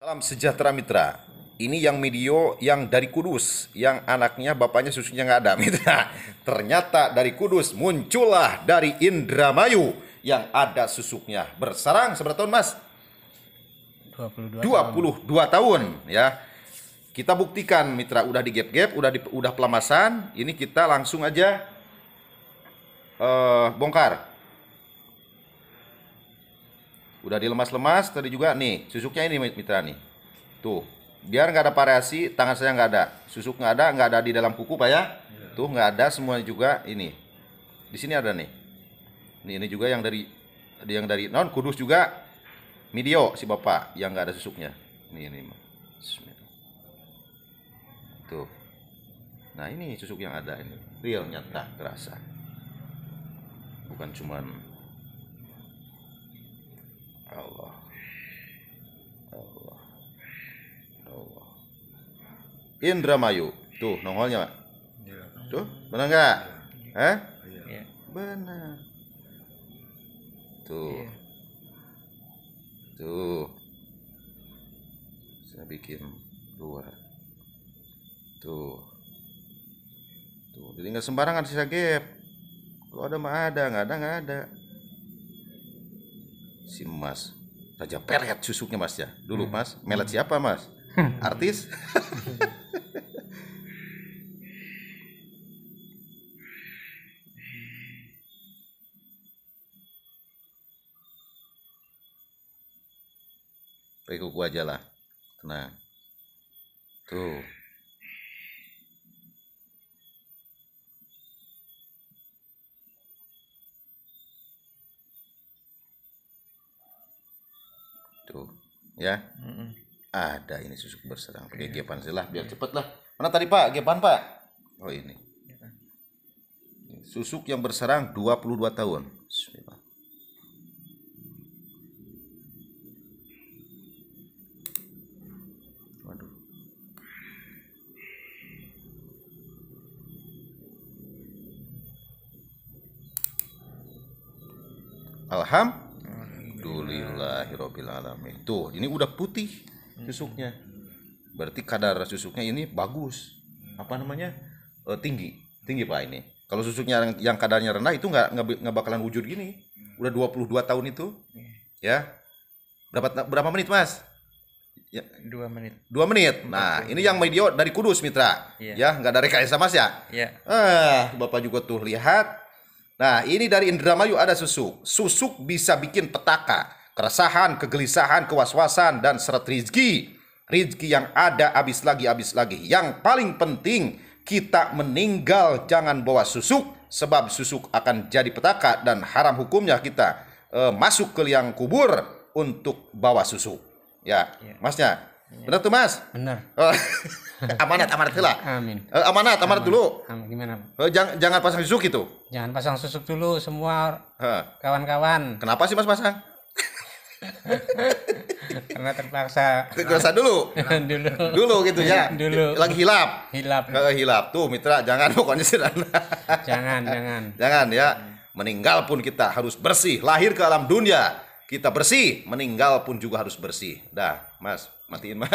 Salam sejahtera mitra. Ini yang medio yang dari Kudus, yang anaknya bapaknya susunya nggak ada mitra. Ternyata dari Kudus muncullah dari Indramayu yang ada susuknya bersarang seberapa tahun mas? 22, 22 tahun. tahun ya. Kita buktikan mitra udah di gap-gap, udah di, udah pelamasan, ini kita langsung aja uh, bongkar. Udah dilemas-lemas tadi juga nih, susuknya ini mitra nih. Tuh, biar nggak ada variasi, tangan saya nggak ada, susuk nggak ada, nggak ada di dalam kuku pak ya. Iya. Tuh nggak ada semuanya juga ini. Di sini ada nih. Ini ini juga yang dari yang dari non kudus juga Midio si bapak yang nggak ada susuknya. Ini ini. Tuh. Nah ini susuk yang ada ini real nyata terasa. Bukan cuman Allah Allah Allah Indramayu tuh nongolnya ya. tuh benar nggak ya. eh ya. benar tuh ya. tuh saya bikin luar, tuh tuh jadi nggak sembarangan sisa gap kalau ada mah ada nggak ada nggak ada si Mas Raja Peret susuknya Mas ya. Dulu hmm. Mas, melet hmm. siapa Mas? Artis? Pakai kuku aja lah. Tenang. Tuh. Tuh, gitu, ya. mm hmm Ada ini susuk berserang. Pakai yeah. gepan lah biar iya. cepet lah. Mana tadi Pak? Gepan Pak? Oh ini. Iya kan? Susuk yang berserang 22 tahun. Waduh. Alham alhamdulillahirabbil alamin. Tuh, ini udah putih susuknya. Berarti kadar susuknya ini bagus. Apa namanya? E, tinggi. Tinggi Pak ini. Kalau susuknya yang, yang kadarnya rendah itu nggak nggak bakalan wujud gini. Udah 22 tahun itu. Ya. Berapa berapa menit, Mas? Ya. Dua menit. Dua menit. Nah, ini yang media dari Kudus Mitra. Iya. Ya, ya dari KSA Mas ya? Iya. Ah, Bapak juga tuh lihat. Nah, ini dari Indramayu ada susuk. Susuk bisa bikin petaka keresahan, kegelisahan, kewaswasan, dan seret rizki. Rizki yang ada habis lagi, habis lagi. Yang paling penting, kita meninggal jangan bawa susuk, sebab susuk akan jadi petaka dan haram hukumnya kita e, masuk ke liang kubur untuk bawa susuk. Ya, ya. masnya. Ya. Benar tuh mas? Benar. Oh. amanat, amanat lah. Amin. Eh, amanat, amanat dulu. Amin. Gimana? Eh, jangan, jangan pasang susuk itu. Jangan pasang susuk dulu semua kawan-kawan. Kenapa sih mas pasang? karena terpaksa terpaksa dulu dulu dulu gitu ya dulu lagi hilap hilap hilap tuh mitra jangan pokoknya sih, jangan jangan jangan ya meninggal pun kita harus bersih lahir ke alam dunia kita bersih meninggal pun juga harus bersih dah mas matiin mas